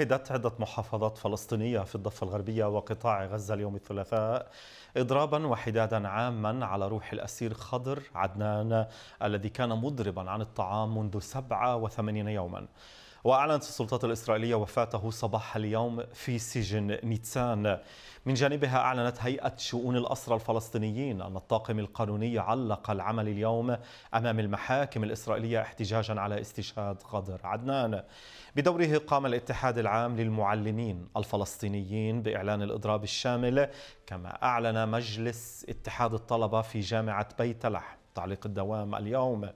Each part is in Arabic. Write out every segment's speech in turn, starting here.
شهدت عدة محافظات فلسطينية في الضفة الغربية وقطاع غزة اليوم الثلاثاء إضرابا وحدادا عاما على روح الأسير خضر عدنان الذي كان مضربا عن الطعام منذ 87 يوما وأعلنت السلطات الإسرائيلية وفاته صباح اليوم في سجن نيتسان من جانبها أعلنت هيئة شؤون الأسرى الفلسطينيين أن الطاقم القانوني علق العمل اليوم أمام المحاكم الإسرائيلية احتجاجا على استشهاد قدر عدنان بدوره قام الاتحاد العام للمعلمين الفلسطينيين بإعلان الإضراب الشامل كما أعلن مجلس اتحاد الطلبة في جامعة بيت لحم تعليق الدوام اليوم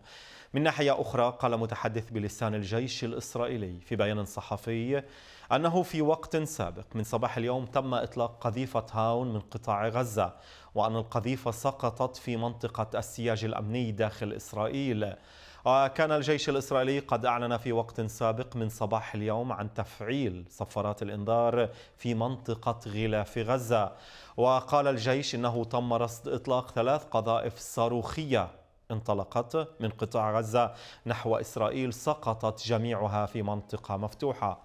من ناحية أخرى قال متحدث بلسان الجيش الإسرائيلي في بيان صحفي أنه في وقت سابق من صباح اليوم تم إطلاق قذيفة هاون من قطاع غزة وأن القذيفة سقطت في منطقة السياج الأمني داخل إسرائيل وكان الجيش الإسرائيلي قد أعلن في وقت سابق من صباح اليوم عن تفعيل صفارات الإنذار في منطقة غلاف غزة وقال الجيش إنه تم رصد إطلاق ثلاث قذائف صاروخية انطلقت من قطاع غزة نحو إسرائيل سقطت جميعها في منطقة مفتوحة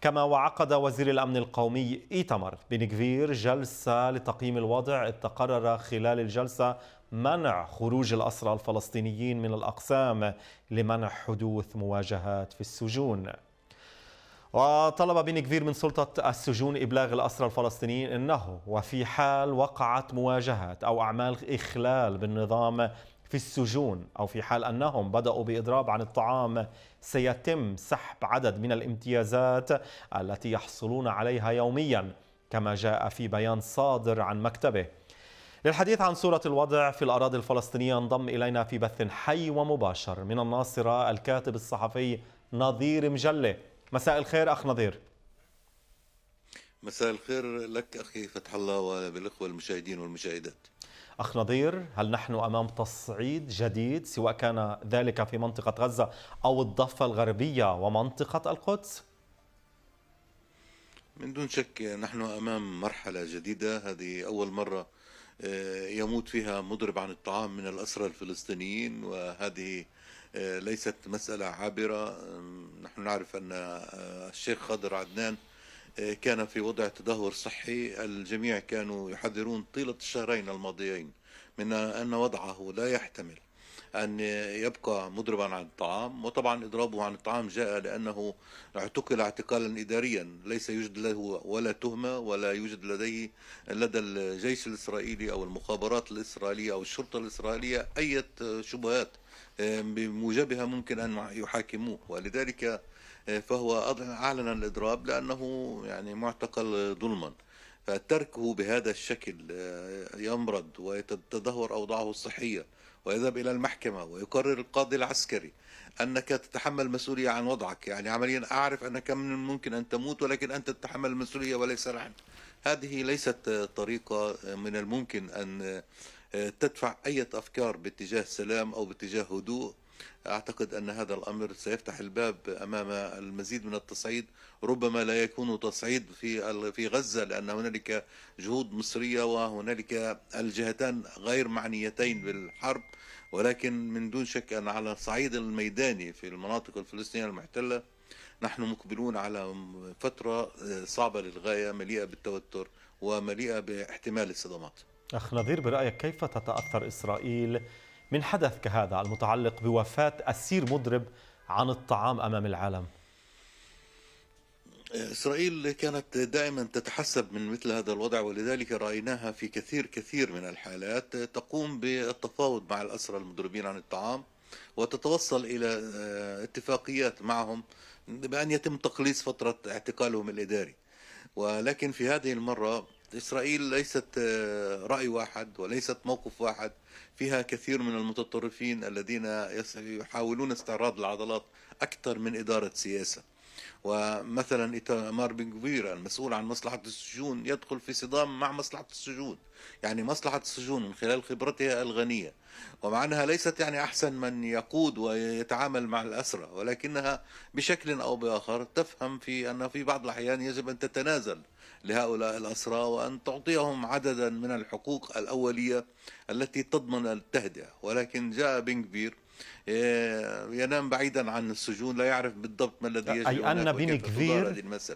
كما وعقد وزير الأمن القومي إيتمر بنكفير جلسة لتقييم الوضع إذ تقرر خلال الجلسة منع خروج الأسرى الفلسطينيين من الأقسام لمنع حدوث مواجهات في السجون وطلب بن كفير من سلطة السجون إبلاغ الأسرى الفلسطينيين أنه وفي حال وقعت مواجهات أو أعمال إخلال بالنظام في السجون أو في حال أنهم بدأوا بإضراب عن الطعام سيتم سحب عدد من الامتيازات التي يحصلون عليها يوميا كما جاء في بيان صادر عن مكتبه للحديث عن صورة الوضع في الأراضي الفلسطينية انضم إلينا في بث حي ومباشر من الناصرة الكاتب الصحفي نظير مجلة مساء الخير أخ نظير مساء الخير لك أخي فتح الله وبالإخوة المشاهدين والمشاهدات أخ نظير هل نحن أمام تصعيد جديد سواء كان ذلك في منطقة غزة أو الضفة الغربية ومنطقة القدس؟ من دون شك نحن أمام مرحلة جديدة هذه أول مرة آه، يموت فيها مضرب عن الطعام من الأسرى الفلسطينيين وهذه آه، ليست مسألة عابرة نحن نعرف أن آه، الشيخ خضر عدنان كان في وضع تدهور صحي الجميع كانوا يحذرون طيلة الشهرين الماضيين من أن وضعه لا يحتمل أن يبقى مضربا عن الطعام وطبعا إضرابه عن الطعام جاء لأنه اعتقل اعتقالا إداريا ليس يوجد له ولا تهمة ولا يوجد لديه لدى الجيش الإسرائيلي أو المخابرات الإسرائيلية أو الشرطة الإسرائيلية أي شبهات آه، بموجبها ممكن أن يحاكموه ولذلك فهو أعلن الإضراب لأنه يعني معتقل ظلما فتركه بهذا الشكل آه، يمرض وتتدهور أوضاعه الصحية ويذهب إلى المحكمة ويقرر القاضي العسكري أنك تتحمل مسؤولية عن وضعك يعني عمليا أعرف أنك من الممكن أن تموت ولكن أنت تتحمل المسؤولية وليس نحن هذه ليست طريقة من الممكن أن آه، تدفع أي أفكار باتجاه سلام أو باتجاه هدوء أعتقد أن هذا الأمر سيفتح الباب أمام المزيد من التصعيد ربما لا يكون تصعيد في في غزة لأن هنالك جهود مصرية وهنالك الجهتان غير معنيتين بالحرب ولكن من دون شك أن على الصعيد الميداني في المناطق الفلسطينية المحتلة نحن مقبلون على فترة صعبة للغاية مليئة بالتوتر ومليئة باحتمال الصدمات أخ نظير برأيك كيف تتأثر إسرائيل من حدث كهذا المتعلق بوفاة أسير مضرب عن الطعام أمام العالم إسرائيل كانت دائما تتحسب من مثل هذا الوضع ولذلك رأيناها في كثير كثير من الحالات تقوم بالتفاوض مع الأسرى المضربين عن الطعام وتتوصل إلى آه، اتفاقيات معهم بأن يتم تقليص فترة اعتقالهم الإداري ولكن في هذه المرة إسرائيل ليست آه، رأي واحد وليست موقف واحد فيها كثير من المتطرفين الذين يحاولون استعراض العضلات أكثر من إدارة سياسة ومثلا إتمار بن جبير المسؤول عن مصلحة السجون يدخل في صدام مع مصلحة السجون يعني مصلحة السجون من خلال خبرتها الغنية ومع أنها ليست يعني أحسن من يقود ويتعامل مع الأسرة ولكنها بشكل أو بآخر تفهم في أن في بعض الأحيان يجب أن تتنازل لهؤلاء الأسرى وأن تعطيهم عددا من الحقوق الأولية التي تضمن التهدئة ولكن جاء بنكفير آه، ينام بعيدا عن السجون لا يعرف بالضبط ما الذي يجري أي أن بن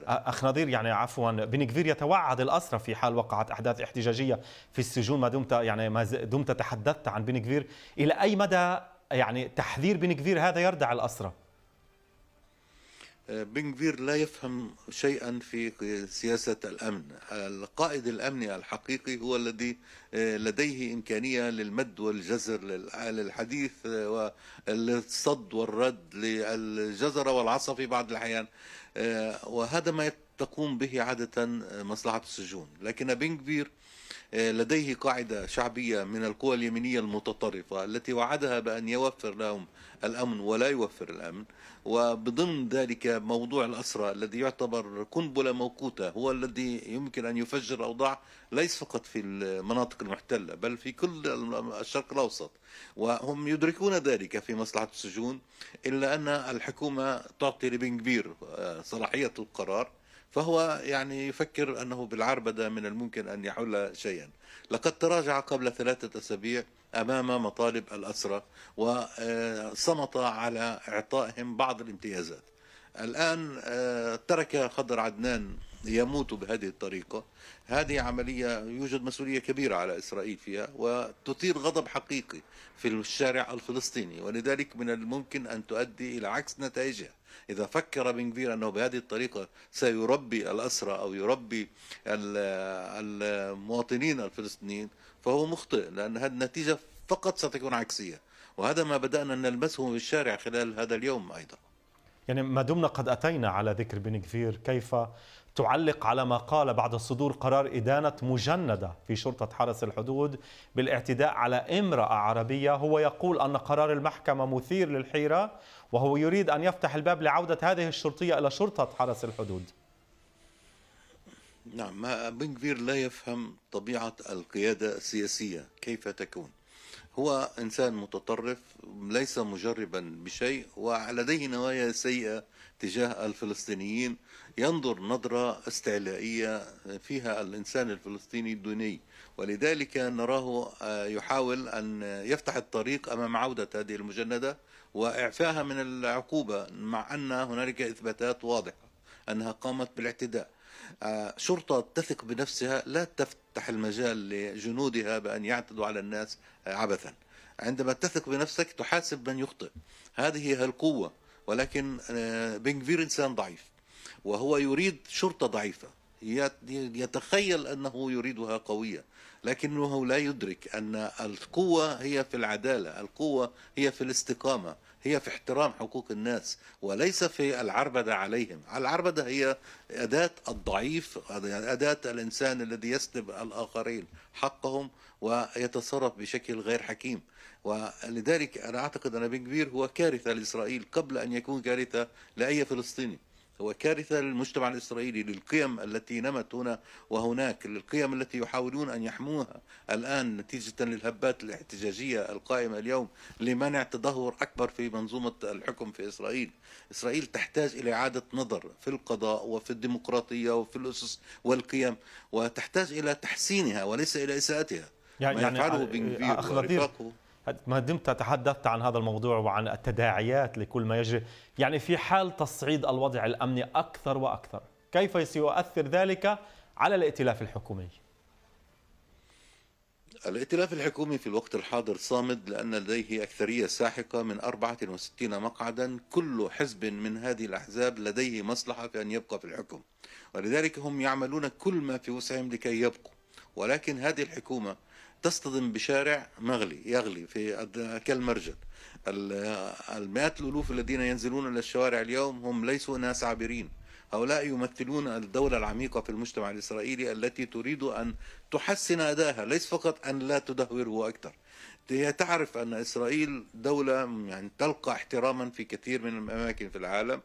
أخ نظير يعني عفوا بن يتوعد الأسرى في حال وقعت أحداث احتجاجية في السجون ما دمت يعني ما دمت تحدثت عن بن إلى أي مدى يعني تحذير بن هذا يردع الأسرى بنغفير لا يفهم شيئا في سياسة الأمن القائد الأمني الحقيقي هو الذي آه، لديه إمكانية للمد والجزر للحديث آه، والصد والرد للجزرة والعصا في بعض الأحيان آه، وهذا ما تقوم به عادة مصلحة السجون لكن بنغفير لديه قاعدة شعبية من القوى اليمينية المتطرفة التي وعدها بأن يوفر لهم الأمن ولا يوفر الأمن وبضمن ذلك موضوع الأسرى الذي يعتبر قنبلة موقوتة هو الذي يمكن أن يفجر الأوضاع ليس فقط في المناطق المحتلة بل في كل الشرق الأوسط وهم يدركون ذلك في مصلحة السجون إلا أن الحكومة تعطي لبن كبير آه، صلاحية القرار فهو يعني يفكر أنه بالعربدة من الممكن أن يحل شيئا لقد تراجع قبل ثلاثة أسابيع أمام مطالب الأسرة وصمت على إعطائهم بعض الامتيازات الآن آه، ترك خضر عدنان يموت بهذه الطريقة هذه عملية يوجد مسؤولية كبيرة على إسرائيل فيها وتثير غضب حقيقي في الشارع الفلسطيني ولذلك من الممكن أن تؤدي إلى عكس نتائجها إذا فكر بنجفير أنه بهذه الطريقة سيربي الأسرى أو يربي المواطنين الفلسطينيين فهو مخطئ لأن هذه النتيجة فقط ستكون عكسية وهذا ما بدأنا نلمسه في الشارع خلال هذا اليوم أيضا يعني ما دمنا قد أتينا على ذكر بن كفير كيف تعلق على ما قال بعد صدور قرار إدانة مجندة في شرطة حرس الحدود بالاعتداء على امرأة عربية هو يقول أن قرار المحكمة مثير للحيرة وهو يريد أن يفتح الباب لعودة هذه الشرطية إلى شرطة حرس الحدود نعم بن لا يفهم طبيعة القيادة السياسية كيف تكون هو إنسان متطرف ليس مجربا بشيء ولديه نوايا سيئة تجاه الفلسطينيين ينظر نظرة استعلائية فيها الإنسان الفلسطيني الدوني ولذلك نراه آه، يحاول أن يفتح الطريق أمام عودة هذه المجندة وإعفاها من العقوبة مع أن هنالك إثباتات واضحة أنها قامت بالاعتداء آه، شرطة تثق بنفسها لا تفتح المجال لجنودها بأن يعتدوا على الناس آه، عبثا عندما تثق بنفسك تحاسب من يخطئ هذه القوة ولكن بنجفير إنسان ضعيف وهو يريد شرطة ضعيفة يتخيل أنه يريدها قوية لكنه لا يدرك أن القوة هي في العدالة القوة هي في الاستقامة هي في احترام حقوق الناس وليس في العربدة عليهم العربدة هي أداة الضعيف أداة الإنسان الذي يسلب الآخرين حقهم ويتصرف بشكل غير حكيم ولذلك أنا أعتقد أن بن كبير هو كارثة لإسرائيل قبل أن يكون كارثة لأي فلسطيني وكارثة للمجتمع الإسرائيلي للقيم التي نمت هنا وهناك للقيم التي يحاولون أن يحموها الآن نتيجة للهبات الاحتجاجية القائمة اليوم لمنع تدهور أكبر في منظومة الحكم في إسرائيل إسرائيل تحتاج إلى إعادة نظر في القضاء وفي الديمقراطية وفي الأسس والقيم وتحتاج إلى تحسينها وليس إلى إساءتها يعني ما يفعله يعني بن أخ ما دمت تحدثت عن هذا الموضوع وعن التداعيات لكل ما يجري يعني في حال تصعيد الوضع الأمني أكثر وأكثر كيف سيؤثر ذلك على الائتلاف الحكومي؟ الائتلاف الحكومي في الوقت الحاضر صامد لأن لديه أكثرية ساحقة من 64 مقعدا كل حزب من هذه الأحزاب لديه مصلحة في أن يبقى في الحكم ولذلك هم يعملون كل ما في وسعهم لكي يبقوا ولكن هذه الحكومة تصطدم بشارع مغلي يغلي في كالمرجل المئات الألوف الذين ينزلون إلى الشوارع اليوم هم ليسوا ناس عابرين هؤلاء يمثلون الدولة العميقة في المجتمع الإسرائيلي التي تريد أن تحسن أداها ليس فقط أن لا تدهوره أكثر هي تعرف أن إسرائيل دولة يعني تلقى احتراما في كثير من الأماكن في العالم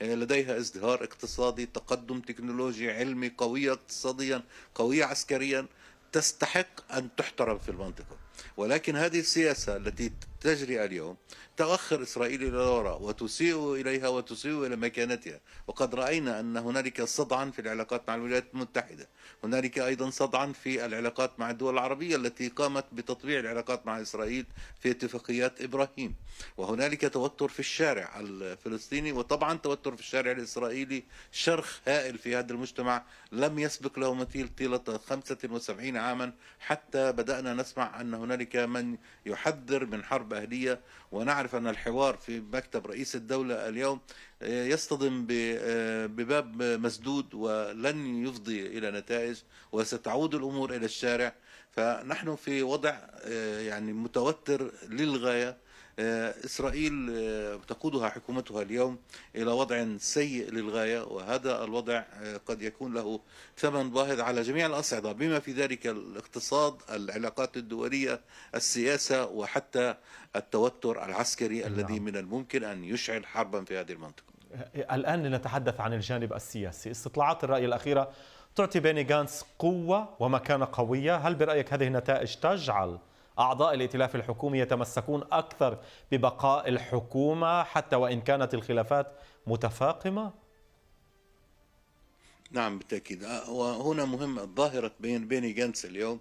لديها ازدهار اقتصادي تقدم تكنولوجي علمي قوية اقتصاديا قوية عسكريا تستحق أن تحترم في المنطقة ولكن هذه السياسة التي تجري اليوم تؤخر إسرائيل إلى الوراء وتسيء إليها وتسيء إلى مكانتها وقد رأينا أن هنالك صدعا في العلاقات مع الولايات المتحدة هنالك أيضا صدعا في العلاقات مع الدول العربية التي قامت بتطبيع العلاقات مع إسرائيل في اتفاقيات إبراهيم وهنالك توتر في الشارع الفلسطيني وطبعا توتر في الشارع الإسرائيلي شرخ هائل في هذا المجتمع لم يسبق له مثيل طيلة 75 عاما حتى بدأنا نسمع أن هناك هنالك من يحذر من حرب أهلية ونعرف أن الحوار في مكتب رئيس الدولة اليوم آه، يصطدم آه، بباب مسدود ولن يفضي إلى نتائج وستعود الأمور إلى الشارع فنحن في وضع آه، يعني متوتر للغاية آه، إسرائيل آه، تقودها حكومتها اليوم إلى وضع سيء للغاية وهذا الوضع آه، قد يكون له ثمن باهظ على جميع الأصعدة بما في ذلك الاقتصاد العلاقات الدولية السياسة وحتى التوتر العسكري نعم. الذي من الممكن أن يشعل حربا في هذه المنطقة الآن لنتحدث عن الجانب السياسي استطلاعات الرأي الأخيرة تعطي بيني جانس قوة ومكانة قوية هل برأيك هذه النتائج تجعل أعضاء الائتلاف الحكومي يتمسكون أكثر ببقاء الحكومة حتى وإن كانت الخلافات متفاقمة؟ نعم بالتأكيد آه، وهنا مهم الظاهرة بين بيني جانس اليوم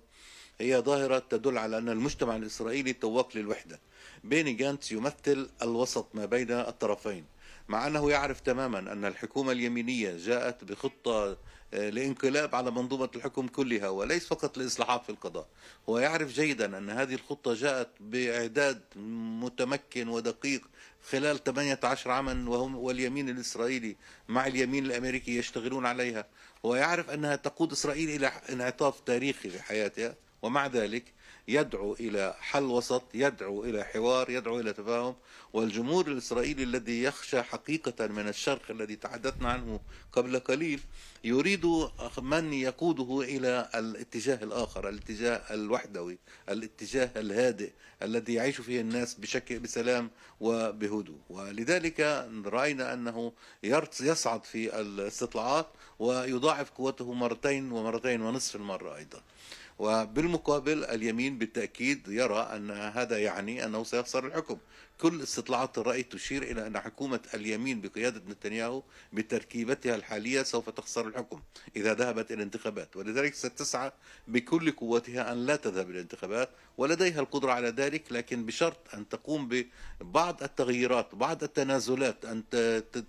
هي ظاهرة تدل على أن المجتمع الإسرائيلي توق للوحدة بيني جانس يمثل الوسط ما بين الطرفين مع أنه يعرف تماما أن الحكومة اليمينية جاءت بخطة آه، لانقلاب على منظومة الحكم كلها وليس فقط لإصلاحات في القضاء هو يعرف جيدا أن هذه الخطة جاءت بإعداد متمكن ودقيق خلال 18 عاما وهم واليمين الإسرائيلي مع اليمين الأمريكي يشتغلون عليها ويعرف أنها تقود إسرائيل إلى انعطاف تاريخي في حياتها ومع ذلك يدعو إلى حل وسط يدعو إلى حوار يدعو إلى تفاهم والجمهور الإسرائيلي الذي يخشى حقيقة من الشرق الذي تحدثنا عنه قبل قليل يريد من يقوده إلى الاتجاه الآخر الاتجاه الوحدوي الاتجاه الهادئ الذي يعيش فيه الناس بشكل بسلام وبهدوء ولذلك رأينا أنه يصعد في الاستطلاعات ويضاعف قوته مرتين ومرتين ونصف المرة أيضا وبالمقابل اليمين بالتأكيد يرى أن هذا يعني أنه سيخسر الحكم كل استطلاعات الرأي تشير إلى أن حكومة اليمين بقيادة نتنياهو بتركيبتها الحالية سوف تخسر الحكم إذا ذهبت إلى الانتخابات ولذلك ستسعى بكل قوتها أن لا تذهب إلى الانتخابات ولديها القدرة على ذلك لكن بشرط أن تقوم ببعض التغييرات بعض التنازلات أن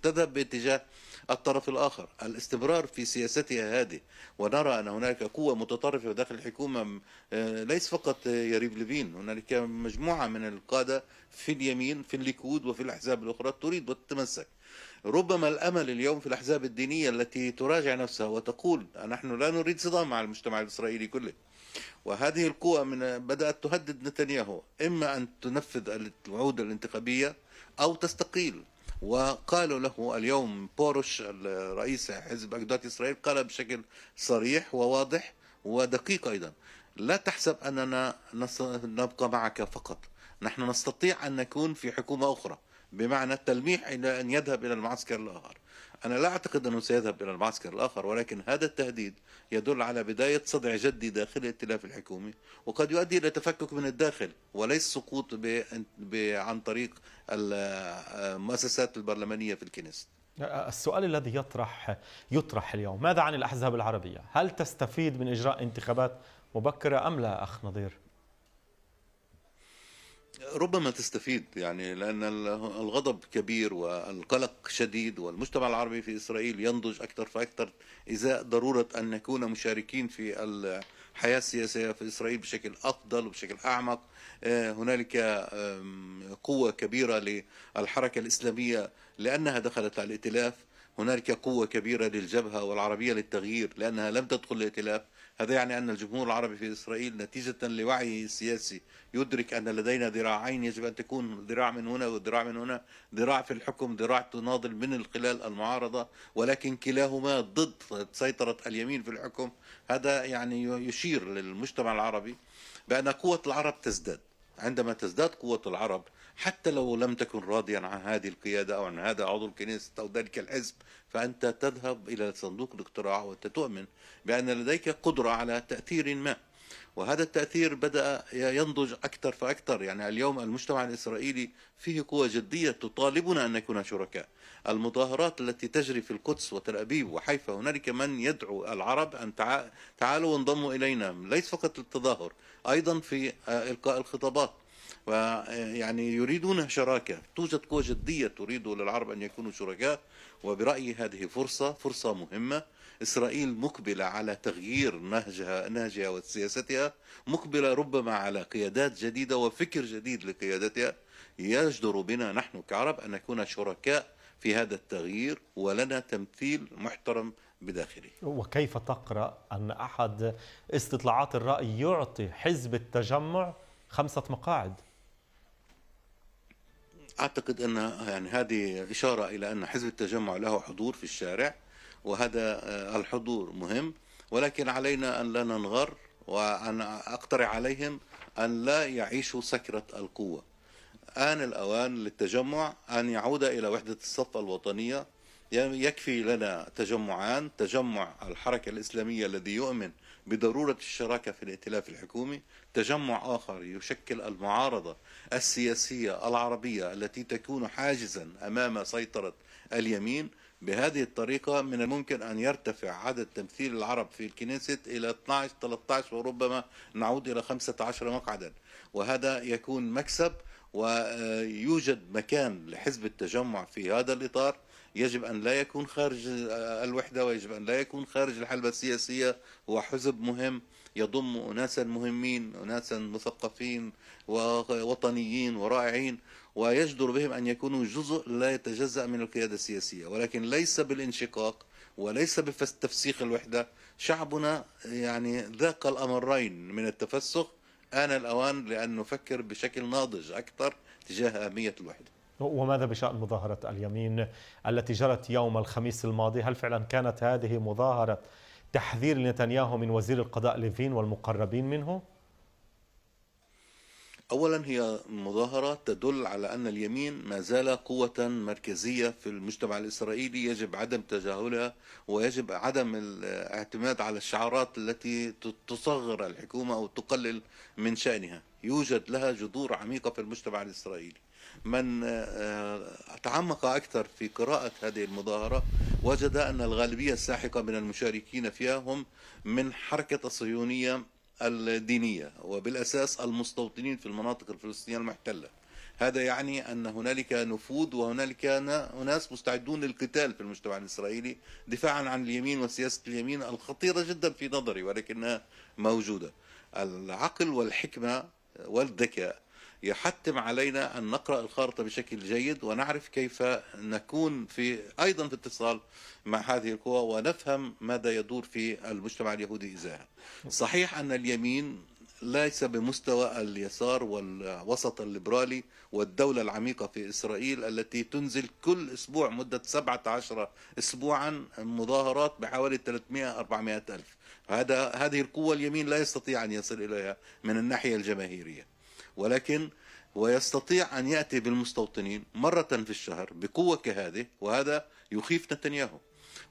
تذهب باتجاه الطرف الآخر الاستمرار في سياستها هذه ونرى أن هناك قوة متطرفة داخل الحكومة آه، ليس فقط آه، يريب لفين هنالك مجموعة من القادة في اليمين في الليكود وفي الأحزاب الأخرى تريد وتتمسك ربما الامل اليوم في الاحزاب الدينيه التي تراجع نفسها وتقول نحن لا نريد صدام مع المجتمع الاسرائيلي كله وهذه القوى من بدات تهدد نتنياهو اما ان تنفذ الوعود الانتخابيه او تستقيل وقالوا له اليوم بورش رئيس حزب أجداد إسرائيل قال بشكل صريح وواضح ودقيق أيضا لا تحسب أننا نبقى معك فقط نحن نستطيع أن نكون في حكومة أخرى بمعنى التلميح إلى أن يذهب إلى المعسكر الآخر أنا لا أعتقد أنه سيذهب إلى المعسكر الآخر ولكن هذا التهديد يدل على بداية صدع جدي داخل الائتلاف الحكومي وقد يؤدي إلى تفكك من الداخل وليس سقوط ب... ب... عن طريق المؤسسات البرلمانية في الكنيست أه، أه، السؤال الذي يطرح يطرح اليوم ماذا عن الأحزاب العربية؟ هل تستفيد من إجراء انتخابات مبكرة أم لا أخ نظير؟ ربما تستفيد يعني لأن الغضب كبير والقلق شديد والمجتمع العربي في إسرائيل ينضج أكثر فأكثر إزاء ضرورة أن نكون مشاركين في الحياة السياسية في إسرائيل بشكل أفضل وبشكل أعمق آه، هنالك قوة كبيرة للحركة الإسلامية لأنها دخلت على الائتلاف هنالك قوة كبيرة للجبهة والعربية للتغيير لأنها لم تدخل الائتلاف هذا يعني أن الجمهور العربي في إسرائيل نتيجة لوعيه السياسي يدرك أن لدينا ذراعين يجب أن تكون ذراع من هنا وذراع من هنا ذراع في الحكم ذراع تناضل من خلال المعارضة ولكن كلاهما ضد سيطرة اليمين في الحكم هذا يعني يشير للمجتمع العربي بأن قوة العرب تزداد عندما تزداد قوة العرب حتى لو لم تكن راضيا عن هذه القيادة أو عن هذا عضو الكنيسة أو ذلك الحزب فأنت تذهب إلى صندوق الاقتراع وأنت تؤمن بأن لديك قدرة على تأثير ما وهذا التأثير بدأ ينضج أكثر فأكثر يعني اليوم المجتمع الإسرائيلي فيه قوة جدية تطالبنا أن نكون شركاء المظاهرات التي تجري في القدس وتل أبيب وحيفا هنالك من يدعو العرب أن تعالوا وانضموا إلينا ليس فقط للتظاهر أيضا في آه، إلقاء الخطابات ويعني يريدون شراكة توجد قوة جدية تريد للعرب أن يكونوا شركاء وبرأيي هذه فرصة فرصة مهمة إسرائيل مقبلة على تغيير نهجها نهجها وسياستها مقبلة ربما على قيادات جديدة وفكر جديد لقيادتها يجدر بنا نحن كعرب أن نكون شركاء في هذا التغيير ولنا تمثيل محترم بداخله وكيف تقرأ أن أحد استطلاعات الرأي يعطي حزب التجمع خمسة مقاعد اعتقد ان يعني هذه اشاره الى ان حزب التجمع له حضور في الشارع وهذا آه، الحضور مهم ولكن علينا ان لا ننغر وان اقترح عليهم ان لا يعيشوا سكره القوه. ان الاوان للتجمع ان يعود الى وحده الصف الوطنيه يكفي لنا تجمعان تجمع الحركه الاسلاميه الذي يؤمن بضرورة الشراكة في الائتلاف الحكومي تجمع آخر يشكل المعارضة السياسية العربية التي تكون حاجزا أمام سيطرة اليمين بهذه الطريقة من الممكن أن يرتفع عدد تمثيل العرب في الكنيسة إلى 12 13 وربما نعود إلى 15 مقعدا وهذا يكون مكسب ويوجد مكان لحزب التجمع في هذا الإطار يجب أن لا يكون خارج الوحدة ويجب أن لا يكون خارج الحلبة السياسية هو حزب مهم يضم أناسا مهمين أناسا مثقفين ووطنيين ورائعين ويجدر بهم أن يكونوا جزء لا يتجزأ من القيادة السياسية ولكن ليس بالانشقاق وليس بتفسيخ الوحدة شعبنا يعني ذاق الأمرين من التفسخ آن الأوان لأن نفكر بشكل ناضج أكثر تجاه أهمية الوحدة وماذا بشأن مظاهرة اليمين التي جرت يوم الخميس الماضي هل فعلا كانت هذه مظاهرة تحذير لنتنياهو من وزير القضاء ليفين والمقربين منه؟ اولا هي مظاهره تدل على ان اليمين ما زال قوه مركزيه في المجتمع الاسرائيلي يجب عدم تجاهلها ويجب عدم الاعتماد على الشعارات التي تصغر الحكومه او تقلل من شانها يوجد لها جذور عميقه في المجتمع الاسرائيلي من آه، آه، تعمق أكثر في قراءة هذه المظاهرة وجد أن الغالبية الساحقة من المشاركين فيها هم من حركة الصهيونية الدينية وبالأساس المستوطنين في المناطق الفلسطينية المحتلة هذا يعني أن هنالك نفوذ وهنالك ناس مستعدون للقتال في المجتمع الإسرائيلي دفاعا عن اليمين وسياسة اليمين الخطيرة جدا في نظري ولكنها موجودة العقل والحكمة والذكاء يحتم علينا أن نقرأ الخارطة بشكل جيد ونعرف كيف نكون في أيضا في اتصال مع هذه القوى ونفهم ماذا يدور في المجتمع اليهودي إزاها صحيح أن اليمين ليس بمستوى اليسار والوسط الليبرالي والدولة العميقة في إسرائيل التي تنزل كل أسبوع مدة 17 أسبوعا مظاهرات بحوالي 300-400 ألف هذا هذه القوة اليمين لا يستطيع أن يصل إليها من الناحية الجماهيرية ولكن ويستطيع أن يأتي بالمستوطنين مرة في الشهر بقوة كهذه وهذا يخيف نتنياهو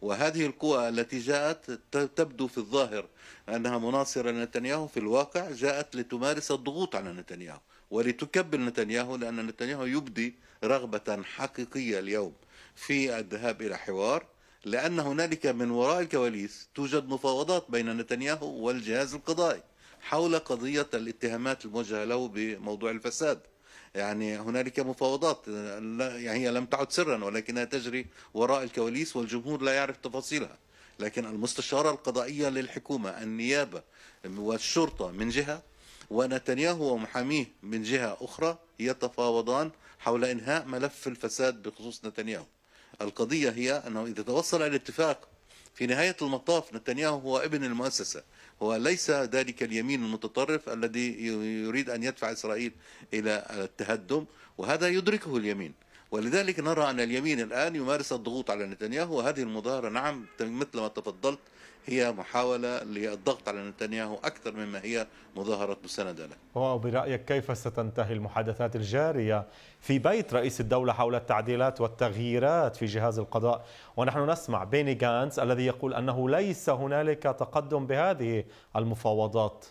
وهذه القوى التي جاءت تبدو في الظاهر أنها مناصرة لنتنياهو في الواقع جاءت لتمارس الضغوط على نتنياهو ولتكبل نتنياهو لأن نتنياهو يبدي رغبة حقيقية اليوم في الذهاب إلى حوار لأن هنالك من وراء الكواليس توجد مفاوضات بين نتنياهو والجهاز القضائي حول قضية الاتهامات الموجهة له بموضوع الفساد يعني هنالك مفاوضات يعني هي لم تعد سرا ولكنها تجري وراء الكواليس والجمهور لا يعرف تفاصيلها لكن المستشارة القضائية للحكومة النيابة والشرطة من جهة ونتنياهو ومحاميه من جهة أخرى يتفاوضان حول إنهاء ملف الفساد بخصوص نتنياهو القضية هي أنه إذا توصل الى اتفاق في نهاية المطاف نتنياهو هو ابن المؤسسة هو ليس ذلك اليمين المتطرف الذي يريد أن يدفع إسرائيل إلى التهدم وهذا يدركه اليمين ولذلك نرى أن اليمين الآن يمارس الضغوط على نتنياهو وهذه المظاهرة نعم مثل ما تفضلت هي محاولة للضغط على نتنياهو أكثر مما هي مظاهرة مساندة له وبرأيك كيف ستنتهي المحادثات الجارية في بيت رئيس الدولة حول التعديلات والتغييرات في جهاز القضاء ونحن نسمع بيني غانز الذي يقول أنه ليس هنالك تقدم بهذه المفاوضات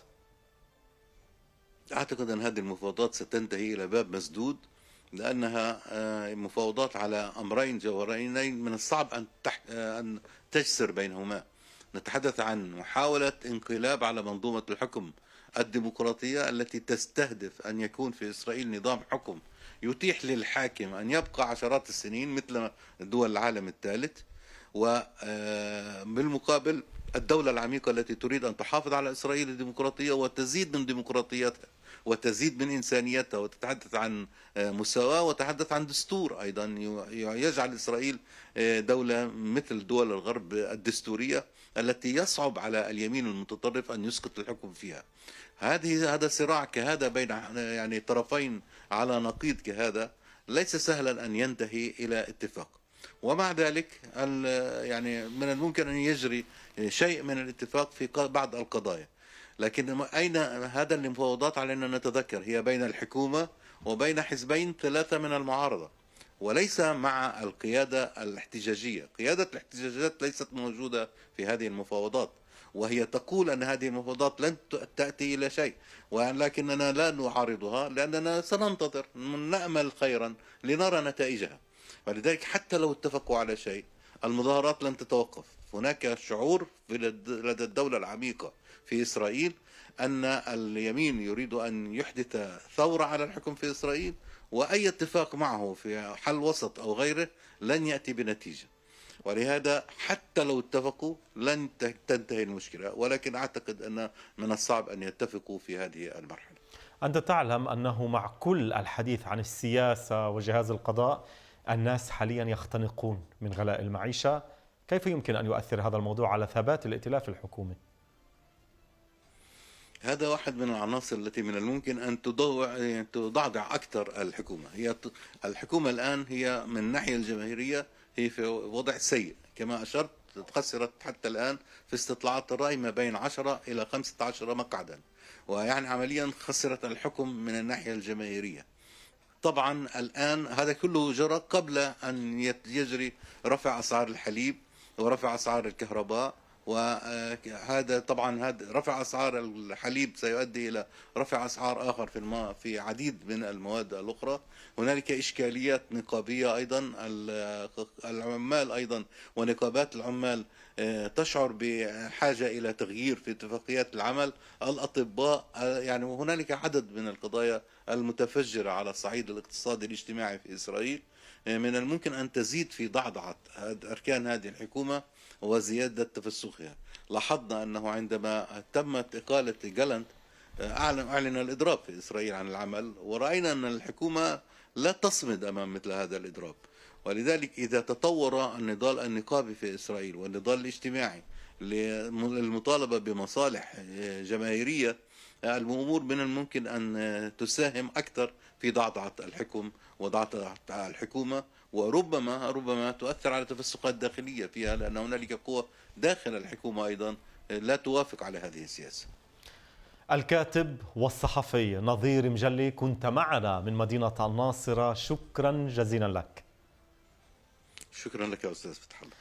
أعتقد أن هذه المفاوضات ستنتهي إلى باب مسدود لأنها آه، مفاوضات على أمرين جوهرين من الصعب أن آه، أن تجسر بينهما نتحدث عن محاولة انقلاب على منظومة الحكم الديمقراطية التي تستهدف أن يكون في إسرائيل نظام حكم يتيح للحاكم أن يبقى عشرات السنين مثل دول العالم الثالث وبالمقابل آه، الدولة العميقة التي تريد أن تحافظ على إسرائيل الديمقراطية وتزيد من ديمقراطيتها وتزيد من إنسانيتها وتتحدث عن آه، مساواة وتحدث عن دستور أيضا يجعل إسرائيل آه، دولة مثل دول الغرب الدستورية التي يصعب على اليمين المتطرف أن يسقط الحكم فيها هذه هذا صراع كهذا بين يعني طرفين على نقيض كهذا ليس سهلا أن ينتهي إلى اتفاق ومع ذلك يعني من الممكن أن يجري شيء من الاتفاق في بعض القضايا لكن أين هذا المفاوضات علينا أن نتذكر هي بين الحكومة وبين حزبين ثلاثة من المعارضة وليس مع القيادة الاحتجاجية قيادة الاحتجاجات ليست موجودة في هذه المفاوضات وهي تقول أن هذه المفاوضات لن تأتي إلى شيء ولكننا لا نعارضها لأننا سننتظر نأمل خيرا لنرى نتائجها ولذلك حتى لو اتفقوا على شيء المظاهرات لن تتوقف هناك شعور لدى الدولة العميقة في إسرائيل أن اليمين يريد أن يحدث ثورة على الحكم في إسرائيل وأي اتفاق معه في حل وسط أو غيره لن يأتي بنتيجة ولهذا حتى لو اتفقوا لن تنتهي المشكلة ولكن أعتقد أن من الصعب أن يتفقوا في هذه المرحلة أنت تعلم أنه مع كل الحديث عن السياسة وجهاز القضاء الناس حاليا يختنقون من غلاء المعيشة كيف يمكن أن يؤثر هذا الموضوع على ثبات الائتلاف الحكومي؟ هذا واحد من العناصر التي من الممكن أن تضوع تضعضع أكثر الحكومة هي الحكومة الآن هي من الناحية الجماهيرية هي في وضع سيء كما أشرت خسرت حتى الآن في استطلاعات الرأي ما بين 10 إلى 15 مقعدا ويعني عمليا خسرت الحكم من الناحية الجماهيرية طبعا الآن هذا كله جرى قبل أن يجري رفع أسعار الحليب ورفع أسعار الكهرباء وهذا طبعا هذا رفع اسعار الحليب سيؤدي الى رفع اسعار اخر في في عديد من المواد الاخرى هنالك اشكاليات نقابيه ايضا العمال ايضا ونقابات العمال آه، تشعر بحاجه الى تغيير في اتفاقيات العمل الاطباء آه، يعني هنالك عدد من القضايا المتفجره على الصعيد الاقتصادي الاجتماعي في اسرائيل آه، من الممكن ان تزيد في ضعضعه اركان هذه الحكومه وزيادة تفسخها يعني. لاحظنا أنه عندما تمت إقالة جالنت آه، أعلن, أعلن الإضراب في إسرائيل عن العمل ورأينا أن الحكومة لا تصمد أمام مثل هذا الإضراب ولذلك إذا تطور النضال النقابي في إسرائيل والنضال الاجتماعي للمطالبة بمصالح آه، جماهيرية آه، الأمور من الممكن أن تساهم أكثر في ضعضعة الحكم وضعضعة الحكومة وربما ربما تؤثر على تفسقات داخلية فيها لأن هنالك قوى داخل الحكومة أيضا لا توافق على هذه السياسة الكاتب والصحفي نظير مجلي كنت معنا من مدينة الناصرة شكرا جزيلا لك شكرا لك يا أستاذ فتح الله